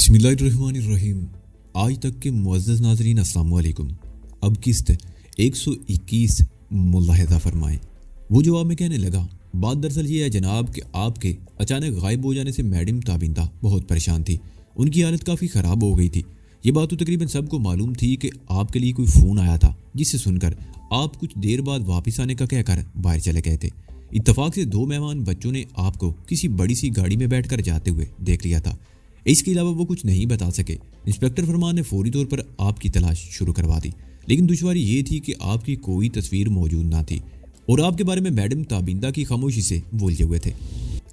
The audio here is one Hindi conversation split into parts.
बसमीम आज तक के मुआज़ नाजरीन असलकुम अब किस्त एक सौ इक्कीस मुलाहजा फरमाएं वो जवाब में कहने लगा बात दरअसल ये है जनाब कि आपके अचानक गायब हो जाने से मैडम ताबिंदा बहुत परेशान थी उनकी हालत काफ़ी ख़राब हो गई थी ये बात तो तकरीबन सबको मालूम थी कि आपके लिए कोई फ़ोन आया था जिसे सुनकर आप कुछ देर बाद वापस आने का कहकर बाहर चले गए थे इतफाक़ से दो मेहमान बच्चों ने आपको किसी बड़ी सी गाड़ी में बैठकर जाते हुए देख लिया था इसके अलावा वो कुछ नहीं बता सके इंस्पेक्टर फरमान ने फौरी तौर पर आपकी तलाश शुरू करवा दी लेकिन दुशारी ये थी कि आपकी कोई तस्वीर मौजूद ना थी और आपके बारे में मैडम ताबिंदा की खामोशी से बोलते हुए थे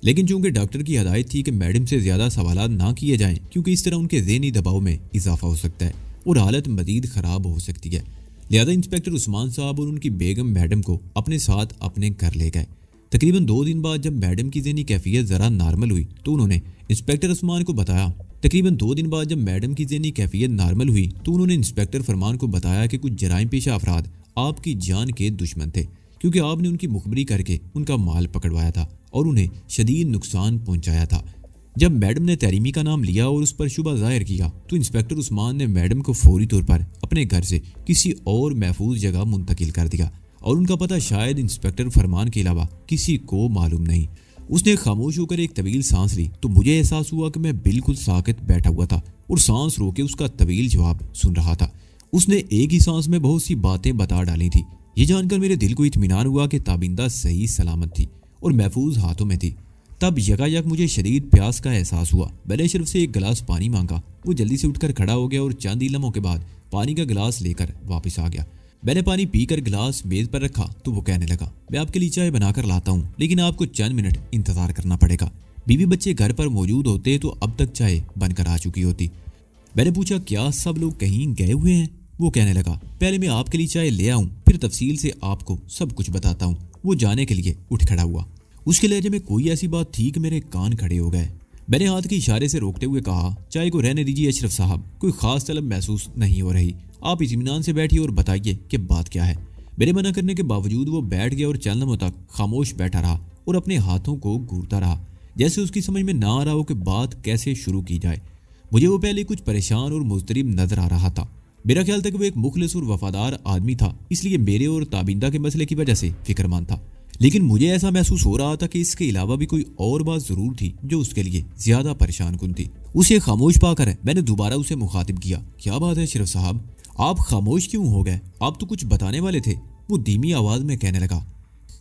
लेकिन चूंकि डॉक्टर की हदायत थी कि मैडम से ज़्यादा सवाल ना किए जाएं क्योंकि इस तरह उनके जहनी दबाव में इजाफा हो सकता है और हालत मजीद ख़राब हो सकती है लिहाजा इंस्पेक्टर उस्मान साहब और उनकी बेगम मैडम को अपने साथ अपने घर ले गए तकरीबन दो दिन बाद जब मैडम की जहनी कैफियत ज़रा नॉर्मल हुई तो उन्होंने इंस्पेक्टर उस्मान को बताया तकरीबन दो दिन बाद जब मैडम की जहनी कैफियत नॉर्मल हुई तो उन्होंने इंस्पेक्टर फरमान को बताया कि कुछ जराइम पेशा अफराद आपकी जान के दुश्मन थे क्योंकि आपने उनकी मुखबरी करके उनका माल पकड़वाया था और उन्हें शदीद नुकसान पहुंचाया था जब मैडम ने तहरीमी का नाम लिया और उस पर शुबा जाहिर किया तो इंस्पेक्टर उस्मान ने मैडम को फौरी तौर पर अपने घर से किसी और महफूज जगह मुंतकिल कर दिया और उनका पता शायद इंस्पेक्टर फरमान के अलावा किसी को मालूम नहीं उसने खामोश होकर एक तवील सांस ली तो मुझे एहसास हुआ कि मैं बिल्कुल साकित बैठा हुआ था और सांस रोके उसका तवील जवाब सुन रहा था उसने एक ही सांस में बहुत सी बातें बता डाली थी ये जानकर मेरे दिल को इतमान हुआ कि ताबिंदा सही सलामत थी और महफूज हाथों में थी तब यकायक मुझे शदीद प्यास का एहसास हुआ मैंने शर्फ से एक गिलास पानी मांगा वो जल्दी से उठकर खड़ा हो गया और चांदी लम्हों के बाद पानी का गिलास लेकर वापस आ गया मैंने पानी पीकर गिलास मेज पर रखा तो वो कहने लगा मैं आपके लिए चाय बनाकर लाता हूँ लेकिन आपको चंद मिनट इंतजार करना पड़ेगा बीवी बच्चे घर पर मौजूद होते तो अब तक चाय बनकर आ चुकी होती मैंने पूछा क्या सब लोग कहीं गए हुए हैं वो कहने लगा पहले मैं आपके लिए चाय ले आऊँ फिर तफसील से आपको सब कुछ बताता हूँ वो जाने के लिए उठ खड़ा हुआ उसके लहजे में कोई ऐसी बात थी कि मेरे कान खड़े हो गए मैंने हाथ के इशारे से रोकते हुए कहा चाय को रहने दीजिए अशरफ साहब कोई खास तलब महसूस नहीं हो रही आप इतमान से बैठिए और बताइए कि बात क्या है मेरे मना करने के बावजूद वो बैठ गया और चंद तक खामोश बैठा रहा और अपने हाथों को घूरता रहा जैसे उसकी समझ में ना आ रहा हो कि बात कैसे शुरू की जाए मुझे वो पहले कुछ परेशान और मुस्तरब नजर आ रहा था मेरा ख्याल था कि वो एक मुखलिस और वफादार आदमी था इसलिए मेरे और ताबिंदा के मसले की वजह से फिक्रमान था लेकिन मुझे ऐसा महसूस हो रहा था कि इसके अलावा भी कोई और बात जरूर थी जो उसके लिए ज्यादा परेशान कुन थी उसे खामोश पाकर मैंने दोबारा उसे मुखातिब किया क्या बात है शरफ साहब आप खामोश क्यों हो गए आप तो कुछ बताने वाले थे वो धीमी आवाज में कहने लगा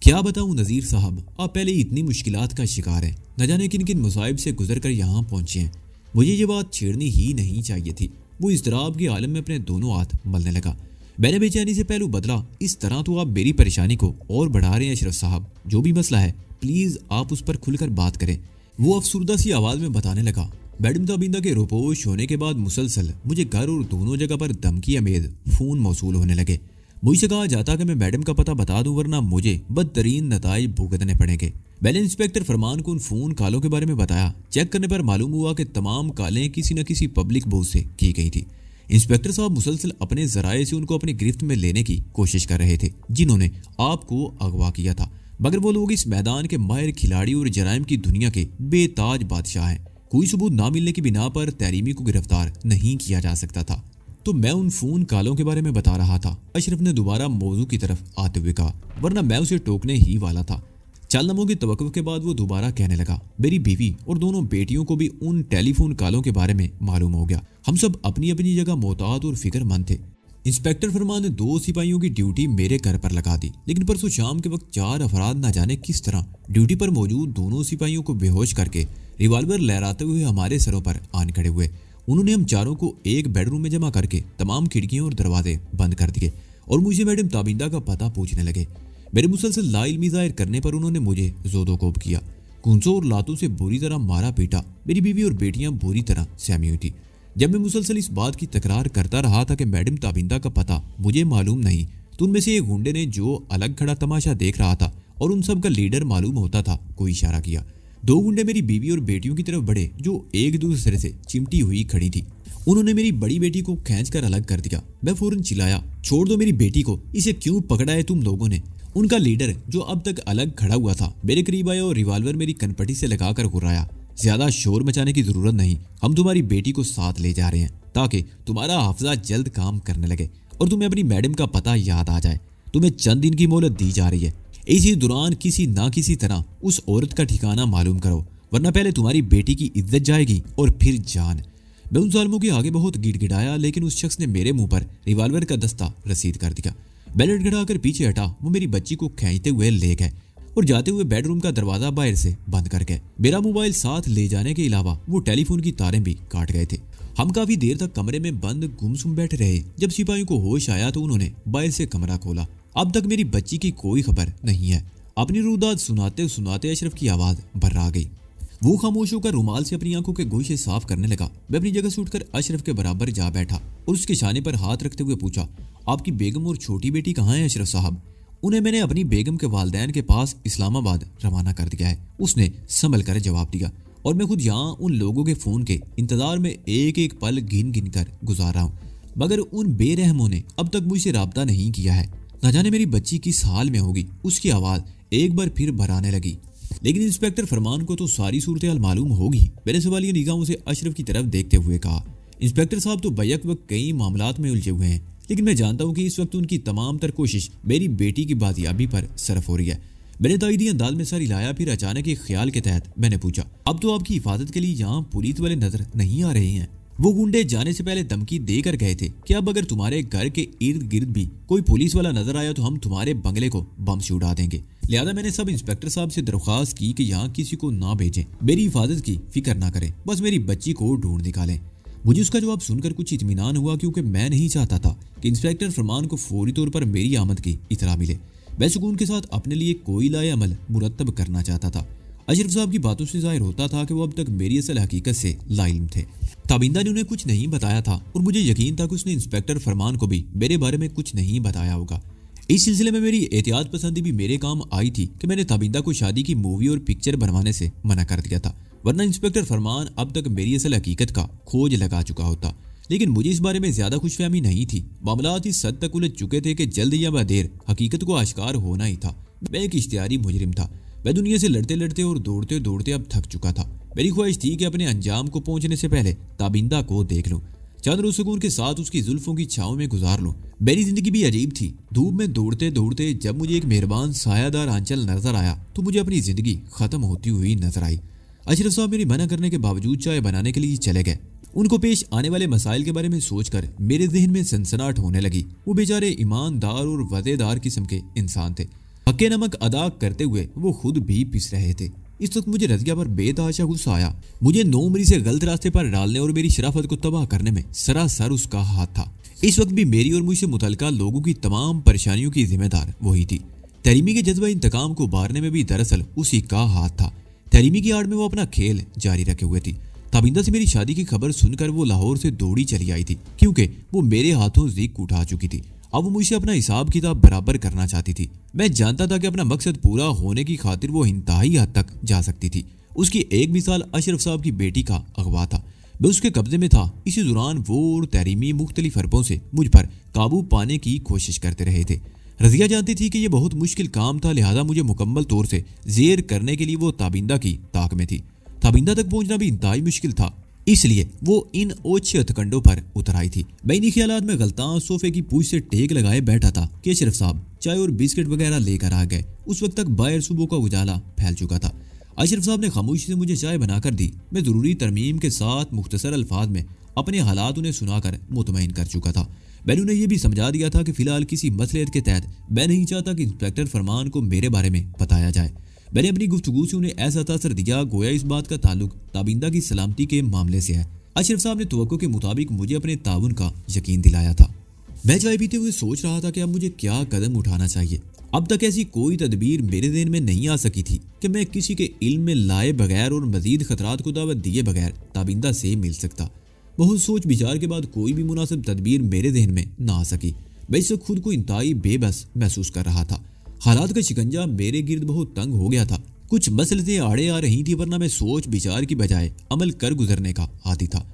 क्या बताऊं नज़ीर साहब आप पहले ही इतनी मुश्किलात का शिकार हैं न जाने किन किन मुसाइब से गुजर कर यहाँ पहुंचे हैं मुझे ये बात छेड़नी ही नहीं चाहिए थी वो इस तरह के आलम में अपने दोनों हाथ मलने लगा मैंने बेचैनी से पहलू बदला इस तरह तो आप मेरी परेशानी को और बढ़ा रहे हैं अशरफ साहब जो भी मसला है प्लीज आप उस पर खुलकर बात करें वो अफसरदा सी आवाज में बताने लगा मैडम ताबिंदा तो के रोपोश होने के बाद मुसलसल मुझे घर और दोनों जगह पर धमकी अमेद फोन मौसू होने लगे मुझसे कहा जाता कि मैं मैडम का पता बता दूं वरना मुझे बदतरीन नतज भुगतने पड़ेंगे मैंने इंस्पेक्टर फरमान को उन फोन कॉलों के बारे में बताया चेक करने पर मालूम हुआ कि तमाम कालें किसी न किसी पब्लिक बोझ से की गई थी इंस्पेक्टर साहब मुसलसल अपने जराये से उनको अपनी गिरफ्त में लेने की कोशिश कर रहे थे जिन्होंने आपको अगवा किया था मगर वो लोग इस मैदान के माहिर खिलाड़ी और जराइम की दुनिया के बेताज बादशाह हैं कोई सबूत ना मिलने की बिना पर तैरीमी को गिरफ्तार नहीं किया जा सकता था तो मैं उन फोन कॉलों के बारे में बता रहा था अशरफ ने दोबारा मौजू की तरफ आते हुए कहा वरना मैं उसे टोकने ही वाला था चालनमो की तवक्कुफ के बाद वो दोबारा कहने लगा मेरी बीवी और दोनों बेटियों को भी उन टेलीफोन कॉलों के बारे में मालूम हो गया हम सब अपनी अपनी जगह मोहतात और फिक्रमंद थे इंस्पेक्टर फरमान ने दो सिपाहियों की ड्यूटी मेरे घर पर लगा दी लेकिन परसों शाम के वक्त चार अफराद ना जाने किस तरह ड्यूटी पर मौजूद दोनों सिपाहियों को बेहोश करके रिवाल्वर लहराते हुए हमारे सरों पर आन खड़े हुए उन्होंने हम चारों को एक बेडरूम में जमा करके तमाम खिड़कियों और दरवाजे बंद कर दिए और मुझे मैडम ताबिंदा का पता पूछने लगे मेरे मुसलसल लाइलमी जाहिर करने पर उन्होंने मुझे जोदोकोब किया कुंसों और लातों से बुरी तरह मारा पीटा मेरी बीवी और बेटियां बुरी तरह सहमी हुई थी जब मैं मुसलसल इस बात की तकरार करता रहा था कि मैडम ताबिंदा का पता मुझे मालूम नहीं तो उनमें से एक गुंडे ने जो अलग खड़ा तमाशा देख रहा था और उन सब का लीडर मालूम होता था कोई इशारा किया दो गुंडे मेरी बीवी और बेटियों की तरफ बढ़े जो एक दूसरे से चिमटी हुई खड़ी थी उन्होंने मेरी बड़ी बेटी को खींच कर अलग कर दिया मैं फौरन चिल्लाया छोड़ दो मेरी बेटी को इसे क्यों पकड़ा है तुम लोगों ने उनका लीडर जो अब तक अलग खड़ा हुआ था मेरे करीब आया और रिवाल्वर मेरी कनपटी से लगाकर घुराया ज्यादा शोर मचाने की जरूरत नहीं हम तुम्हारी बेटी को साथ ले जा रहे हैं ताकि तुम्हारा हाफजा जल्द काम करने लगे और तुम्हें अपनी मैडम का पता याद आ जाए तुम्हें चंद दिन की मोहलत दी जा रही है इसी दौरान किसी ना किसी तरह उस औरत का ठिकाना मालूम करो वरना पहले तुम्हारी बेटी की इज्जत जाएगी और फिर जान मैं उन जालमों के आगे बहुत गिड़गिड़ाया लेकिन उस शख्स ने मेरे मुंह पर रिवाल्वर का दस्ता रसीद कर दिया बैलेट घटाकर पीछे हटा वो मेरी बच्ची को खेचते हुए ले गए और जाते हुए बेडरूम का दरवाजा बाहर से बंद कर गए मेरा मोबाइल साथ ले जाने के अलावा वो टेलीफोन की तारें भी काट गए थे हम काफी देर तक कमरे में बंद गुमसुम बैठ रहे जब सिपाहियों को होश आया तो उन्होंने बाहर से कमरा खोला अब तक मेरी बच्ची की कोई खबर नहीं है अपनी रुदाद सुनाते सुनाते अशरफ की आवाज बर्रा गई वो खामोश होकर रुमाल से अपनी आंखों के गोशे साफ करने लगा मैं अपनी जगह से उठकर अशरफ के बराबर जा बैठा और उसके शाने पर हाथ रखते हुए पूछा आपकी बेगम और छोटी बेटी कहाँ है अशरफ साहब उन्हें मैंने अपनी बेगम के वालदेन के पास इस्लामाबाद रवाना कर दिया है उसने संभल कर जवाब दिया और मैं खुद यहाँ उन लोगों के फ़ोन के इंतज़ार में एक एक पल गिन गिन कर गुजार रहा हूँ मगर उन बेरहमों ने अब तक मुझसे रबता नहीं किया है न जाने मेरी बच्ची किस हाल में होगी उसकी आवाज़ एक बार फिर भराने लगी लेकिन इंस्पेक्टर फरमान को तो सारी सूरत मालूम होगी मैंने ये निगाहों से अशरफ की तरफ देखते हुए कहा इंस्पेक्टर साहब तो बैक वक्त कई मामला में उलझे हुए हैं लेकिन मैं जानता हूँ कि इस वक्त उनकी तमाम तर कोशिश मेरी बेटी की बाजियाबी पर सरफ हो रही है मैंने तोदी अंदाज में सारी लाया फिर अचानक एक ख्याल के तहत मैंने पूछा अब तो आपकी हिफाजत के लिए यहाँ पुलिस वाले नजर नहीं आ रहे हैं वो गुंडे जाने से पहले धमकी देकर गए थे कि अब अगर तुम्हारे घर के इर्द गिर्द भी कोई पुलिस वाला नजर आया तो हम तुम्हारे बंगले को बम से उड़ा देंगे लिहाजा मैंने सब इंस्पेक्टर साहब से दरख्वास्त की कि यहाँ किसी को ना भेजें मेरी हिफाजत की फिक्र ना करें बस मेरी बच्ची को ढूंढ निकालें मुझे उसका जवाब सुनकर कुछ इतमान हुआ क्योंकि मैं नहीं चाहता था कि इंस्पेक्टर फरमान को फौरी तौर पर मेरी आमद की इतला मिले मैं सुकून के साथ अपने लिए कोई लाए अमल मुरतब करना चाहता था अशरफ साहब की बातों से जाहिर होता था कि वो अब तक मेरी असल हकीकत से लाइम थे ताबिंदा ने उन्हें कुछ नहीं बताया था और मुझे यकीन था कि उसने इंस्पेक्टर फरमान को भी मेरे बारे में कुछ नहीं बताया होगा इस सिलसिले में मेरी एहतियात पसंदी भी मेरे काम आई थी कि मैंने तबिंदा को शादी की मूवी और पिक्चर बनवाने से मना कर दिया था वरना इंस्पेक्टर फरमान अब तक मेरी असल हकीकत का खोज लगा चुका होता लेकिन मुझे इस बारे में ज्यादा खुशफहमी नहीं थी मामला इस हद तक उलझ चुके थे कि जल्द या देर हकीकत को आश्कार होना ही था मैं एक इश्तियारी मुजरिम था मैं दुनिया से लड़ते लड़ते और दौड़ते दौड़ते अब थक चुका था मेरी ख्वाहिश थी कि अपने अंजाम को पहुंचने से पहले ताबिंदा को देख लूँ चंद रोज सुकून के साथ उसकी जुल्फों की छाव में गुजार लो मेरी जिंदगी भी अजीब थी धूप में दौड़ते दौड़ते जब मुझे एक मेहरबान सायादार आंचल नजर आया तो मुझे अपनी जिंदगी खत्म होती हुई नजर आई अशरफ साहब मेरी मना करने के बावजूद चाय बनाने के लिए चले गए उनको पेश आने वाले मसाइल के बारे में सोचकर मेरे जहन में सनसनाहट होने लगी वो बेचारे ईमानदार और वजेदार किस्म के इंसान थे हक्के नमक अदा करते हुए वो खुद भी पिस रहे थे इस वक्त मुझे रजिया पर बेताशा गुस्सा आया मुझे नोमरी से गलत रास्ते पर डालने और मेरी शराफत को तबाह करने में सरासर उसका हाथ था इस वक्त भी मेरी और मुझसे मुतल लोगों की तमाम परेशानियों की जिम्मेदार वही थी तरीमी के जज्बा इंतकाम को उबारने में भी दरअसल उसी का हाथ था तरीमी की आड़ में वो अपना खेल जारी रखे हुए थी ताबिंदा से मेरी शादी की खबर सुनकर वो लाहौर से दौड़ी चली आई थी क्योंकि वो मेरे हाथों जीक उठा चुकी थी अब वो मुझसे अपना हिसाब किताब बराबर करना चाहती थी मैं जानता था कि अपना मकसद पूरा होने की खातिर वो इंतहाई हद तक जा सकती थी उसकी एक मिसाल अशरफ साहब की बेटी का अगवा था मैं उसके कब्जे में था इसी दौरान वो और तहरीमी मुख्तलिफ हरबों से मुझ पर काबू पाने की कोशिश करते रहे थे रजिया जानती थी कि यह बहुत मुश्किल काम था लिहाजा मुझे मुकम्मल तौर से जेर करने के लिए वो ताबिंदा की ताक में थी ताबिंदा तक पहुंचना भी इंतहाई मुश्किल था इसलिए वो इन ओछे हथकंडों पर उतर आई थी बैनी ख्याल में गलता सोफे की पूछ से टेक लगाए बैठा था केशरफ अशरफ साहब चाय और बिस्किट वगैरह लेकर आ गए उस वक्त तक बायर सुबह का उजाला फैल चुका था अशरफ साहब ने खामोशी से मुझे चाय बनाकर दी मैं ज़रूरी तरमीम के साथ मुख्तसर अल्फाज में अपने हालात उन्हें सुनाकर मुतमिन कर चुका था मैंने उन्हें यह भी समझा दिया था कि फिलहाल किसी मसलियत के तहत मैं नहीं चाहता कि इंस्पेक्टर फरमान को मेरे बारे में बताया जाए मैंने अपनी गुफ्तु से उन्हें ऐसा तसर दिया गोया इस बात का ताल्लुक ताबिंदा की सलामती के मामले से है अशरफ साहब ने तो के मुताबिक मुझे अपने ताउन का यकीन दिलाया था मैं चाय पीते हुए सोच रहा था कि अब मुझे क्या कदम उठाना चाहिए अब तक ऐसी कोई तदबीर मेरे दिन में नहीं आ सकी थी कि मैं किसी के इल्म में लाए बगैर और मजीद खतरात को दावत दिए बगैर ताबिंदा से मिल सकता बहुत सोच विचार के बाद कोई भी मुनासिब तदबीर मेरे जहन में ना आ सकी मैं इससे खुद को इंतई बेबस महसूस कर रहा था हालात का शिकंजा मेरे गिर्द बहुत तंग हो गया था कुछ मसलतें आड़े आ रही थी वरना मैं सोच विचार की बजाय अमल कर गुजरने का आदि था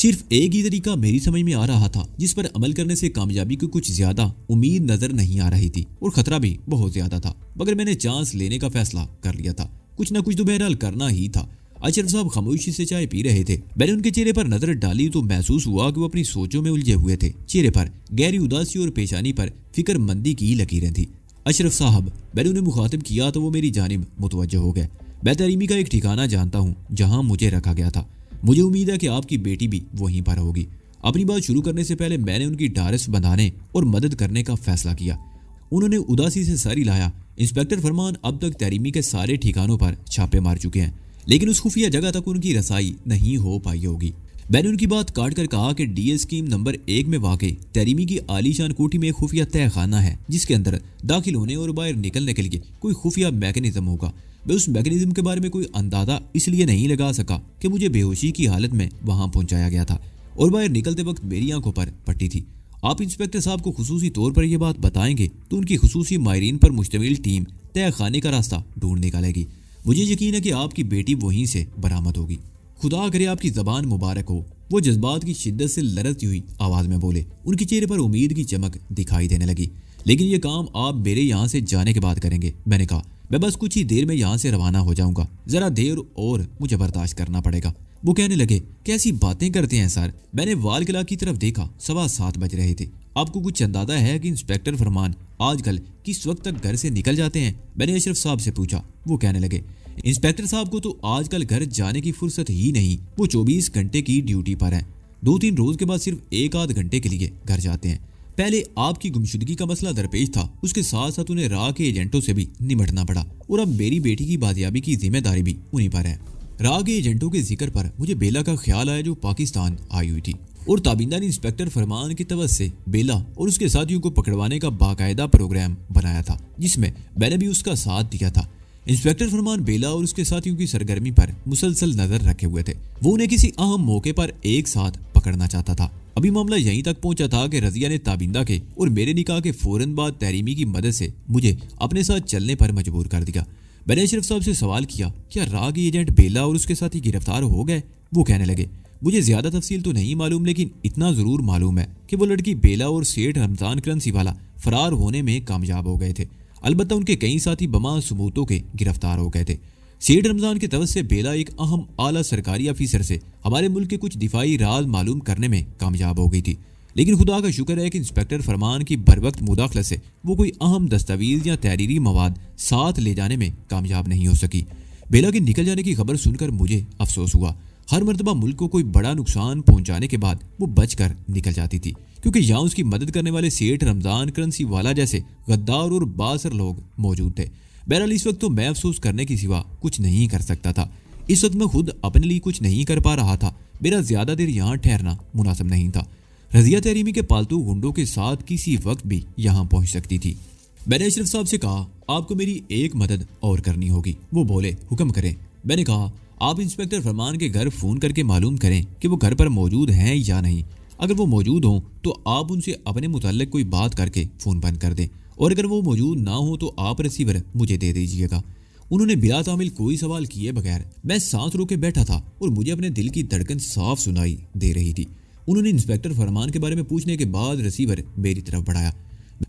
सिर्फ एक ही तरीका मेरी समझ में आ रहा था जिस पर अमल करने से कामयाबी की कुछ ज्यादा उम्मीद नजर नहीं आ रही थी और खतरा भी बहुत ज्यादा था मगर मैंने चांस लेने का फैसला कर लिया था कुछ न कुछ तो बहरहाल करना ही था अशरफ साहब खामोशी से चाय पी रहे थे मैंने उनके चेहरे पर नजर डाली तो महसूस हुआ कि वो अपनी सोचों में उलझे हुए थे चेहरे पर गहरी उदासी और पेशानी पर फिक्रमंदी की लकीरें थी अशरफ साहब मैंने उन्हें मुखातिब किया तो वो मेरी जानब मुतवजह हो गए मैं तरीमी का एक ठिकाना जानता हूँ जहाँ मुझे रखा गया था मुझे उम्मीद है कि आपकी बेटी भी वहीं पर होगी अपनी बात शुरू करने से पहले मैंने उनकी डारस बनाने और मदद करने का फैसला किया उन्होंने उदासी से सारी लाया इंस्पेक्टर फरमान अब तक तरीमी के सारे ठिकानों पर छापे मार चुके हैं लेकिन उस खुफिया जगह तक उनकी रसाई नहीं हो पाई होगी मैंने उनकी बात काट कर कहा कि डी स्कीम नंबर एक में वाकई तरीमी की आलीशान कोठी में खुफिया तय खाना है जिसके अंदर दाखिल होने और बाहर निकलने के लिए कोई खुफिया मैकेनिज्म होगा मैं उस मैकेनिज्म के बारे में कोई अंदाजा इसलिए नहीं लगा सका कि मुझे बेहोशी की हालत में वहां पहुंचाया गया था और बाहर निकलते वक्त मेरी आंखों पर पट्टी थी आप इंस्पेक्टर साहब को खसूसी तौर पर यह बात बताएंगे तो उनकी खसूसी मायरीन पर मुश्तमिल टीम तय खाने का रास्ता ढूंढ निकालेगी मुझे यकीन है कि आपकी बेटी वहीं से बरामद होगी खुदा करे आपकी जबान मुबारक हो वो जज्बात की शिद्दत से लरजती हुई आवाज में बोले उनके चेहरे पर उम्मीद की चमक दिखाई देने लगी लेकिन ये काम आप मेरे यहाँ से जाने के बाद करेंगे मैंने कहा मैं बस कुछ ही देर में यहाँ से रवाना हो जाऊंगा जरा देर और मुझे बर्दाश्त करना पड़ेगा वो कहने लगे कैसी बातें करते हैं सर मैंने वाल किला की तरफ देखा सवा सात बज रहे थे आपको कुछ अंदाजा है कि इंस्पेक्टर फरमान आजकल किस वक्त तक घर से निकल जाते हैं मैंने अशरफ साहब से पूछा वो कहने लगे इंस्पेक्टर साहब को तो आजकल घर जाने की फुर्सत ही नहीं वो 24 घंटे की ड्यूटी पर हैं दो तीन रोज के बाद सिर्फ एक आध घंटे के लिए घर जाते हैं पहले आपकी गुमशुदगी का मसला दरपेश था उसके साथ साथ उन्हें राह के एजेंटों से भी निमटना पड़ा और अब मेरी बेटी की बाजियाबी की जिम्मेदारी भी उन्हीं पर है राह के एजेंटों के जिक्र पर मुझे बेला का ख्याल आया जो पाकिस्तान आई हुई थी और ताबिंदा ने इंस्पेक्टर फरमान की तवज से बेला और उसके साथियों को पकड़वाने का बाकायदा प्रोग्राम बनाया था जिसमें मैंने भी उसका साथ दिया था इंस्पेक्टर फरमान बेला और उसके साथियों की सरगर्मी पर मुसलसल नजर रखे हुए थे वो उन्हें किसी अहम मौके पर एक साथ पकड़ना चाहता था अभी मामला यहीं तक पहुंचा था कि रजिया ने ताबिंदा के और मेरे निकाह के फौरन बाद तहरीमी की मदद से मुझे अपने साथ चलने पर मजबूर कर दिया मैंने अशरफ साहब से सवाल किया क्या राग एजेंट बेला और उसके साथी गिरफ्तार हो गए वो कहने लगे मुझे ज्यादा तफसील तो नहीं मालूम लेकिन इतना जरूर मालूम है कि वो लड़की बेला और सेठ रमजान करंसी वाला फरार होने में कामयाब हो गए थे अलबत्त उनके कई साथी बमा सबूतों के गिरफ्तार हो गए थे सेठ रमजान की तवज से बेला एक अहम आला सरकारी अफसर से हमारे मुल्क के कुछ दिफाई राज मालूम करने में कामयाब हो गई थी लेकिन खुदा का शुक्र है कि इंस्पेक्टर फरमान की बरवक्त मुदाखलत से वो कोई अहम दस्तावेज या तहरीरी मवाद साथ ले जाने में कामयाब नहीं हो सकी बेला के निकल जाने की खबर सुनकर मुझे अफसोस हुआ हर मरतबा मुल्क को कोई बड़ा नुकसान पहुंचाने के बाद वो बच कर निकल जाती थी क्योंकि यहाँ उसकी मदद करने वाले सेठ रमजान करंसी वाला जैसे गद्दार और बासर लोग मौजूद थे बहरहाल इस वक्त तो मैं अफसोस करने के सिवा कुछ नहीं कर सकता था इस वक्त मैं खुद अपने लिए कुछ नहीं कर पा रहा था मेरा ज्यादा देर यहाँ ठहरना मुनासिब नहीं था रजिया तहरीमी के पालतू गुंडों के साथ किसी वक्त भी यहाँ पहुँच सकती थी मैंने अशरफ साहब से कहा आपको मेरी एक मदद और करनी होगी वो बोले हुक्म करें मैंने कहा आप इंस्पेक्टर फरमान के घर फोन करके मालूम करें कि वो घर पर मौजूद हैं या नहीं अगर वो मौजूद हों तो आप उनसे अपने मुतल कोई बात करके फ़ोन बंद कर दें और अगर वो मौजूद ना हो तो आप रिसीवर मुझे दे दीजिएगा उन्होंने बिला तामिल कोई सवाल किए बगैर मैं सांस रोके बैठा था और मुझे अपने दिल की धड़कन साफ सुनाई दे रही थी उन्होंने इंस्पेक्टर फरमान के बारे में पूछने के बाद रिसीवर मेरी तरफ बढ़ाया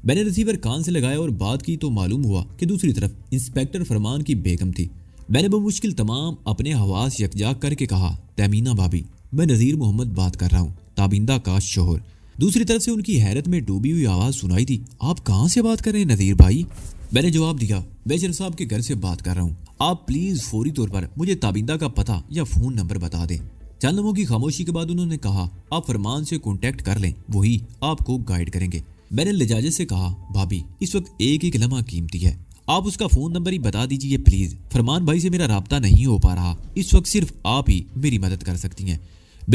मैंने रिसीवर कान से लगाया और बात की तो मालूम हुआ कि दूसरी तरफ इंस्पेक्टर फरमान की बेगम थी मैंने बमुश्किल तमाम अपने हवास यकजा करके कहा तैमीना भाभी मैं नज़ीर मोहम्मद बात कर रहा हूँ ताबिंदा का शोहर दूसरी तरफ से उनकी हैरत में डूबी हुई आवाज़ सुनाई थी आप कहाँ से बात कर रहे हैं नज़ीर भाई मैंने जवाब दिया मैं साहब के घर से बात कर रहा हूँ आप प्लीज़ फौरी तौर पर मुझे ताबिंदा का पता या फ़ोन नंबर बता दें चंद लोगों की खामोशी के बाद उन्होंने कहा आप फरमान से कॉन्टेक्ट कर लें वही आपको गाइड करेंगे मैंने लजाजत से कहा भाभी इस वक्त एक एक लम्हा कीमती है आप उसका फोन नंबर ही बता दीजिए प्लीज फरमान भाई से मेरा रबता नहीं हो पा रहा इस वक्त सिर्फ आप ही मेरी मदद कर सकती हैं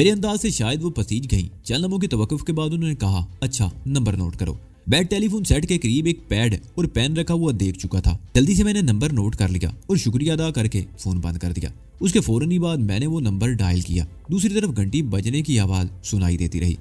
मेरे अंदाज से शायद वो पसीज गई चल नमो के तवक्फ के बाद उन्होंने कहा अच्छा नंबर नोट करो बैड टेलीफोन सेट के करीब एक पैड और पेन रखा हुआ देख चुका था जल्दी से मैंने नंबर नोट कर लिया और शुक्रिया अदा करके फोन बंद कर दिया उसके फौरन ही बाद मैंने वो नंबर डायल किया दूसरी तरफ घंटी बजने की आवाज़ सुनाई देती रही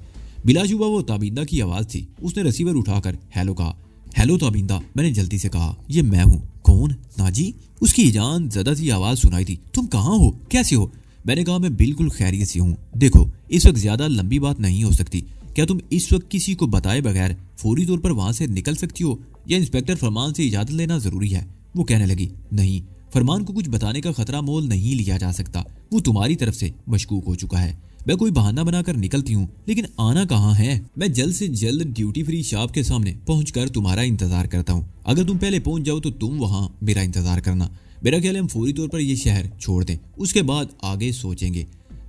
बिलाशुबा वो ताबीदा की आवाज़ थी उसने रसीवर उठाकर हेलो कहा हेलो तोबिंदा मैंने जल्दी से कहा ये मैं हूँ कौन नाजी उसकी जान ज्यादा सी आवाज सुनाई थी तुम कहाँ हो कैसे हो मैंने कहा मैं बिल्कुल खैरियत से हूँ देखो इस वक्त ज्यादा लंबी बात नहीं हो सकती क्या तुम इस वक्त किसी को बताए बगैर फौरी तौर पर वहाँ से निकल सकती हो या इंस्पेक्टर फरमान से इजाजत लेना जरूरी है वो कहने लगी नहीं फरमान को कुछ बताने का खतरा मोल नहीं लिया जा सकता वो तुम्हारी तरफ से मशकूक हो चुका है मैं कोई बहाना बनाकर निकलती हूँ लेकिन आना कहाँ है मैं जल्द से जल्द ड्यूटी फ्री शॉप के सामने कर तुम्हारा इंतजार करता हूँ अगर तुम पहले पहुँच जाओ तो तुम वहाँ मेरा इंतजार करना मेरा ख्याल हम फौरी तौर पर यह शहर छोड़ दें उसके बाद आगे सोचेंगे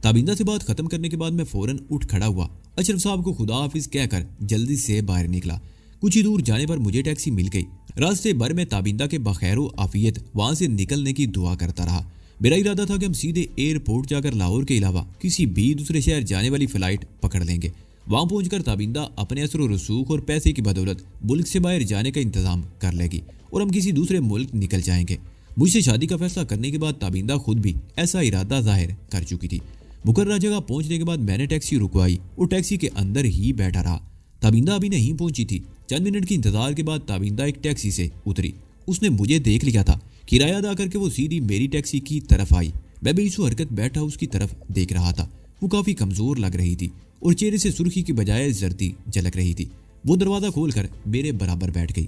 ताबिंदा से बात खत्म करने के बाद मैं फौरन उठ खड़ा हुआ अशरफ साहब को खुदा हाफिज कहकर जल्दी से बाहर निकला कुछ ही दूर जाने पर मुझे टैक्सी मिल गई रास्ते भर में ताबिंदा के बखैर आफियत वहां से निकलने की दुआ करता रहा मेरा इरादा था कि हम सीधे एयरपोर्ट जाकर लाहौर के अलावा किसी भी दूसरे शहर जाने वाली फ्लाइट पकड़ लेंगे वहां पहुंचकर ताबिंदा अपने असर रसूख और पैसे की बदौलत मुल्क से बाहर जाने का इंतजाम कर लेगी और हम किसी दूसरे मुल्क निकल जाएंगे मुझसे शादी का फैसला करने के बाद ताबिंदा खुद भी ऐसा इरादा जाहिर कर चुकी थी मुकर्रा जगह पहुंचने के बाद मैंने टैक्सी रुकवाई और टैक्सी के अंदर ही बैठा रहा ताबिंदा अभी नहीं पहुंची थी चंद मिनट के इंतजार के बाद ताबिंदा एक टैक्सी से उतरी उसने मुझे देख लिया था किराया अदा करके वो सीधी मेरी टैक्सी की तरफ आई मैं बेईसू हरकत बैठा उसकी तरफ देख रहा था वो काफ़ी कमज़ोर लग रही थी और चेहरे से सुर्खी की बजाय जर्दी झलक रही थी वो दरवाज़ा खोलकर मेरे बराबर बैठ गई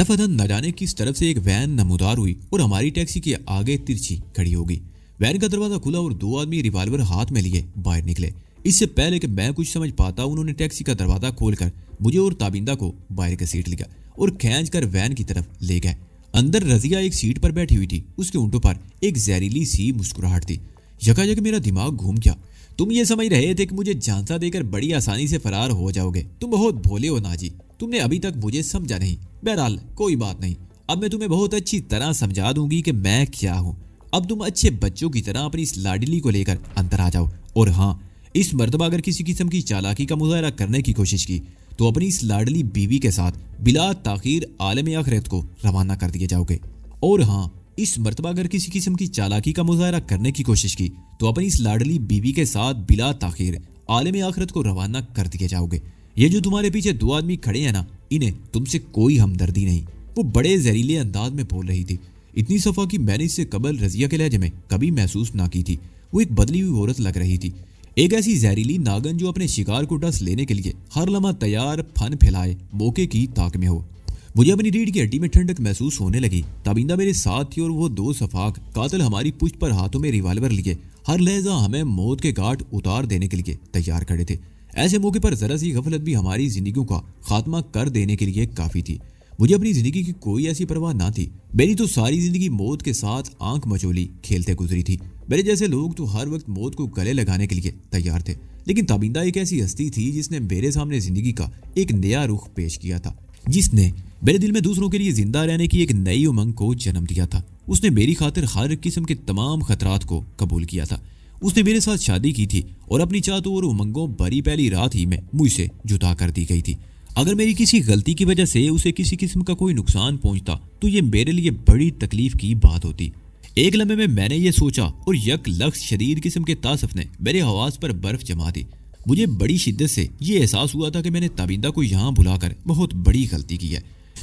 दफादन न जाने किस तरफ से एक वैन नमोदार हुई और हमारी टैक्सी के आगे तिरछी खड़ी हो गई वैन का दरवाज़ा खुला और दो आदमी रिवाल्वर हाथ में लिए बाहर निकले इससे पहले कि मैं कुछ समझ पाता उन्होंने टैक्सी का दरवाज़ा खोलकर मुझे और ताबिंदा को बाहर का सीट लिया और खेच कर वैन की तरफ ले गए अंदर रजिया एक सीट पर बैठी हुई थी उसके ऊँटों पर एक जहरीली सी मुस्कुराहट थी यकायक मेरा दिमाग घूम गया तुम ये समझ रहे थे कि मुझे झांसा देकर बड़ी आसानी से फरार हो जाओगे तुम बहुत भोले हो नाजी तुमने अभी तक मुझे समझा नहीं बहरहाल कोई बात नहीं अब मैं तुम्हें बहुत अच्छी तरह समझा दूंगी कि मैं क्या हूँ अब तुम अच्छे बच्चों की तरह अपनी इस लाडिली को लेकर अंतर आ जाओ और हाँ इस मरतबा अगर किसी किस्म की चालाकी का मुजाहरा करने की कोशिश की तो अपनी इस लाडली बीवी के साथ बिला ताखिर आलम आखरत को रवाना कर दिए जाओगे और हाँ इस मरतबा अगर किसी किस्म की चालाकी का मुजाहरा करने की कोशिश की तो अपनी इस लाडली बीवी के साथ बिला ताखिर आलम आखरत को रवाना कर दिए जाओगे ये जो तुम्हारे पीछे दो आदमी खड़े हैं ना इन्हें तुमसे कोई हमदर्दी नहीं वो बड़े जहरीले अंदाज में बोल रही थी इतनी सफ़ा की मैंने इससे कबल रजिया के लहजे में कभी महसूस ना की थी वो एक बदली हुई औरत लग रही थी एक ऐसी जहरीली नागन जो अपने शिकार को डस लेने के लिए हर लम्हा तैयार फन फैलाए मौके की ताक में हो मुझे अपनी रीढ़ की हड्डी में ठंडक महसूस होने लगी तबिंदा मेरे साथ थी और वो दो सफाक कातल हमारी पुष्ट पर हाथों में रिवाल्वर लिए हर लहजा हमें मौत के घाट उतार देने के लिए तैयार खड़े थे ऐसे मौके पर जरा सी गफलत भी हमारी जिंदगियों का खात्मा कर देने के लिए काफी थी मुझे अपनी जिंदगी की कोई ऐसी परवाह ना थी मेरी तो सारी जिंदगी मौत के साथ आंख मचोली खेलते गुजरी थी मेरे जैसे लोग तो हर वक्त मौत को गले लगाने के लिए तैयार थे लेकिन तबिंदा एक ऐसी हस्ती थी जिसने मेरे सामने जिंदगी का एक नया रुख पेश किया था जिसने मेरे दिल में दूसरों के लिए जिंदा रहने की एक नई उमंग को जन्म दिया था उसने मेरी खातिर हर किस्म के तमाम खतरात को कबूल किया था उसने मेरे साथ शादी की थी और अपनी चाहतों और उमंगों बड़ी पहली रात ही में मुझसे जुदा कर दी गई थी अगर मेरी किसी गलती की वजह से उसे किसी किस्म का कोई नुकसान पहुंचता तो ये मेरे लिए बड़ी तकलीफ की बात होती एक लम्हे में मैंने ये सोचा और यक लक्स शरीर किस्म के तासफ ने मेरे आवाज पर बर्फ जमा दी मुझे बड़ी शिद्दत से ये एहसास हुआ था कि मैंने ताबिंदा को यहाँ भुलाकर बहुत बड़ी गलती की है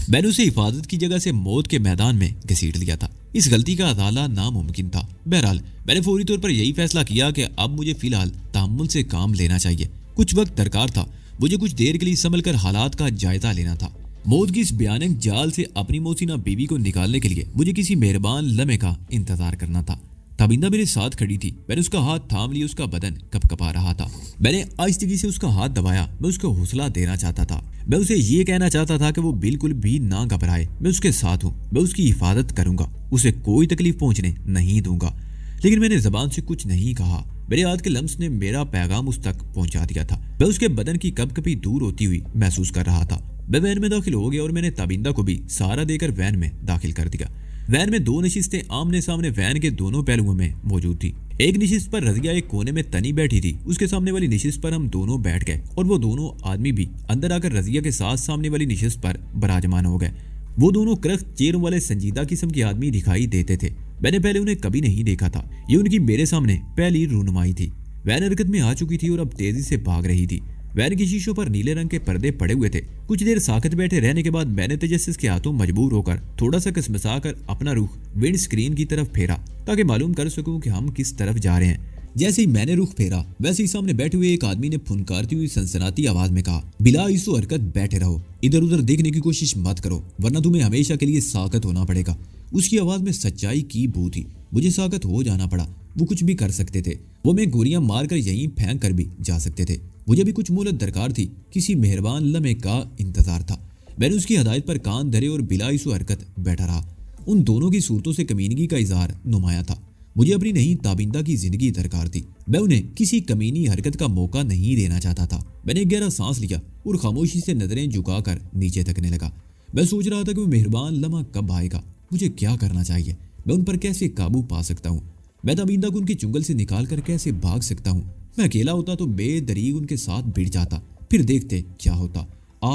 मैंने उसे हिफाजत की जगह से मौत के मैदान में घसीट लिया था इस गलती का अदाला नामुमकिन था बहरहाल मैंने फौरी तौर पर यही फैसला किया कि अब मुझे फिलहाल तहमुल से काम लेना चाहिए कुछ वक्त दरकार था मुझे कुछ देर के लिए संभल कर हालात का जायजा लेना था मौत की इस भयानक जाल से अपनी मोसीना बीबी को निकालने के लिए मुझे किसी मेहरबान लम्हे का इंतजार करना था तबिंदा मेरे साथ खड़ी थी मैंने उसका हाथ थाम लिया उसका बदन कपकपा रहा था मैंने आस्तगी से उसका हाथ दबाया मैं उसको हौसला देना चाहता था मैं उसे ये कहना चाहता था कि वो बिल्कुल भी ना घबराए मैं उसके साथ हूँ मैं उसकी हिफाजत करूंगा उसे कोई तकलीफ पहुँचने नहीं दूंगा लेकिन मैंने जबान से कुछ नहीं कहा मेरे याद के लम्स ने मेरा पैगाम उस तक पहुंचा दिया था मैं उसके बदन की कभी दूर होती हुई महसूस कर रहा था मैं वैन में दाखिल हो गया और मैंने ताबिंदा को भी सहारा देकर वैन में दाखिल कर दिया वैन में दो नशिस्तें आमने सामने वैन के दोनों पहलुओं में मौजूद थी एक निशिस्त पर रजिया एक कोने में तनी बैठी थी उसके सामने वाली निशिस्त पर हम दोनों बैठ गए और वो दोनों आदमी भी अंदर आकर रजिया के साथ सामने वाली निशिस्त पर बराजमान हो गए वो दोनों क्रख चेर वाले संजीदा किस्म के आदमी दिखाई देते थे मैंने पहले उन्हें कभी नहीं देखा था ये उनकी मेरे सामने पहली रूनमाई थी वैन हरकत में आ चुकी थी और अब तेजी से भाग रही थी वैन के शीशों पर नीले रंग के पर्दे पड़े हुए थे कुछ देर साखत बैठे रहने के बाद मैंने तेजस्स के हाथों मजबूर होकर थोड़ा सा कसमसा कर अपना रुख विंड स्क्रीन की तरफ फेरा ताकि मालूम कर सकूं कि हम किस तरफ जा रहे हैं जैसे ही मैंने रुख फेरा वैसे ही सामने बैठे हुए एक आदमी ने फुनकारती हुई सनसनाती आवाज में कहा बिला इस हरकत बैठे रहो इधर उधर देखने की कोशिश मत करो वरना तुम्हें हमेशा के लिए साकत होना पड़ेगा उसकी आवाज में सच्चाई की भू थी मुझे साकत हो जाना पड़ा वो कुछ भी कर सकते थे वो मैं गोलियां मारकर यहीं फेंक कर भी जा सकते थे मुझे भी कुछ मोहलत दरकार थी किसी मेहरबान लमे का इंतजार था मैंने उसकी हदायत पर कान धरे और बिलाईसु हरकत बैठा रहा उन दोनों की सूरतों से कमीनगी का इजहार नुमाया था मुझे अपनी नई ताबिंदा की जिंदगी दरकार थी मैं उन्हें किसी कमीनी हरकत का मौका नहीं देना चाहता था मैंने गहरा सांस लिया और खामोशी से नजरें झुकाकर नीचे तकने लगा मैं सोच रहा था कि वो मेहरबान लम्हा कब आएगा मुझे क्या करना चाहिए मैं उन पर कैसे काबू पा सकता हूँ मैं ताबिंदा को उनके चुंगल से निकाल कर कैसे भाग सकता हूँ मैं अकेला होता तो बेदरीग उनके साथ भिड़ जाता फिर देखते क्या होता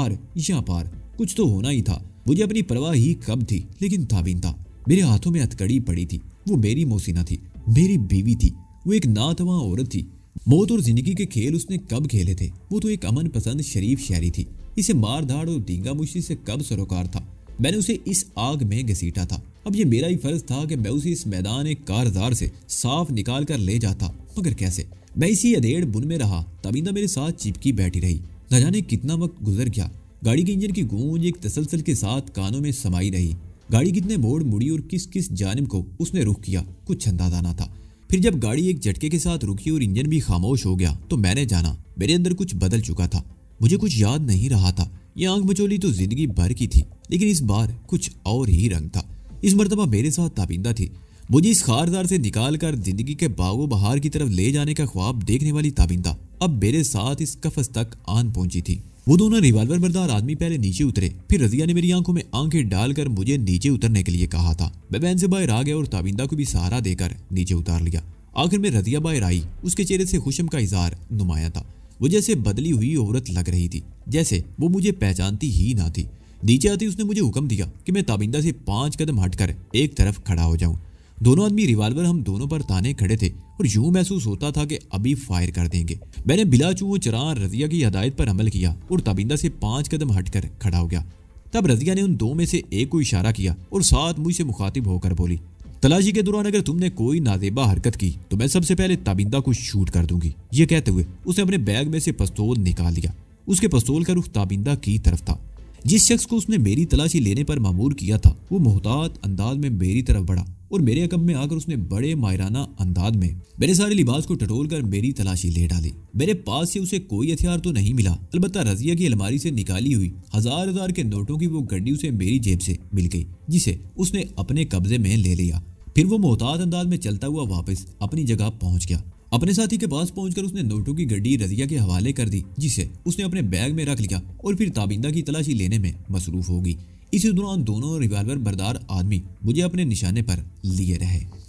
आर या पार कुछ तो होना ही था मुझे अपनी परवाह ही कब थी लेकिन ताबिंदा मेरे हाथों में हथकड़ी पड़ी थी वो मेरी मोसिना थी मेरी बीवी थी वो एक नातवा औरत थी मौत और जिंदगी के खेल उसने कब खेले थे वो तो एक अमन पसंद शरीफ शहरी थी इसे मार धाड़ और दींगा मुश्ती से कब सरोकार था मैंने उसे इस आग में घसीटा था अब ये मेरा ही फर्ज था कि मैं उसे इस मैदान कारजार से साफ निकाल कर ले जाता मगर कैसे मैं इसी अधेड़ बुन में रहा तमीना मेरे साथ चिपकी बैठी रही न जाने कितना वक्त गुजर गया गाड़ी के इंजन की गूंज एक तसलसल के साथ कानों में समाई रही गाड़ी कितने मोड़ मुड़ी और किस किस जानब को उसने रुख किया कुछ अंदाजा ना था फिर जब गाड़ी एक झटके के साथ रुकी और इंजन भी खामोश हो गया तो मैंने जाना मेरे अंदर कुछ बदल चुका था मुझे कुछ याद नहीं रहा था ये आंख मचोली तो जिंदगी भर की थी लेकिन इस बार कुछ और ही रंग था इस मरतबा मेरे साथ ताबिंदा थी मुझे इस खारदार से निकाल कर जिंदगी के बागो बहार की तरफ ले जाने का ख्वाब देखने वाली ताबिंदा अब मेरे साथ इस कफस तक आन पहुंची थी वो दोनों रिवाल्वर बरदार आदमी पहले नीचे उतरे फिर रजिया ने मेरी आंखों में आंखें डालकर मुझे नीचे उतरने के लिए कहा था मैं बहन से बाहर आ गया और ताबिंदा को भी सहारा देकर नीचे उतार लिया आखिर में रजिया बाहर आई उसके चेहरे से खुशम का इजहार नुमाया था वो जैसे बदली हुई औरत लग रही थी जैसे वो मुझे पहचानती ही ना थी नीचे आती उसने मुझे हुक्म दिया कि मैं ताबिंदा से पांच कदम हटकर एक तरफ खड़ा हो जाऊं दोनों आदमी रिवाल्वर हम दोनों पर ताने खड़े थे और यूं महसूस होता था कि अभी फायर कर देंगे मैंने बिला चू चरा रजिया की हदायत पर अमल किया और तबिंदा से पांच कदम हटकर खड़ा हो गया तब रजिया ने उन दो में से एक को इशारा किया और साथ मुझसे मुखातिब होकर बोली तलाशी के दौरान अगर तुमने कोई नाजेबा हरकत की तो मैं सबसे पहले ताबिंदा को शूट कर दूंगी ये कहते हुए उसने अपने बैग में से पस्तौल निकाल लिया उसके पस्तौल का रुख ताबिंदा की तरफ था जिस शख्स को उसने मेरी तलाशी लेने पर मामूर किया था वो मोहतात अंदाज में मेरी तरफ बढ़ा और मेरे अकब में आकर उसने बड़े मायराना अंदाज में मेरे सारे लिबास को टटोल कर मेरी तलाशी ले डाली मेरे पास से उसे कोई हथियार तो नहीं मिला अलबत् रजिया की अलमारी से निकाली हुई हजार हजार के नोटों की वो गड्डी उसे मेरी जेब से मिल गई जिसे उसने अपने कब्जे में ले लिया फिर वो मोहताज अंदाज में चलता हुआ वापस अपनी जगह पहुंच गया अपने साथी के पास पहुंचकर उसने नोटों की गड्डी रजिया के हवाले कर दी जिसे उसने अपने बैग में रख लिया और फिर ताबिंदा की तलाशी लेने में मसरूफ होगी इसी दौरान दोनों रिवाल्वर बरदार आदमी मुझे अपने निशाने पर लिए रहे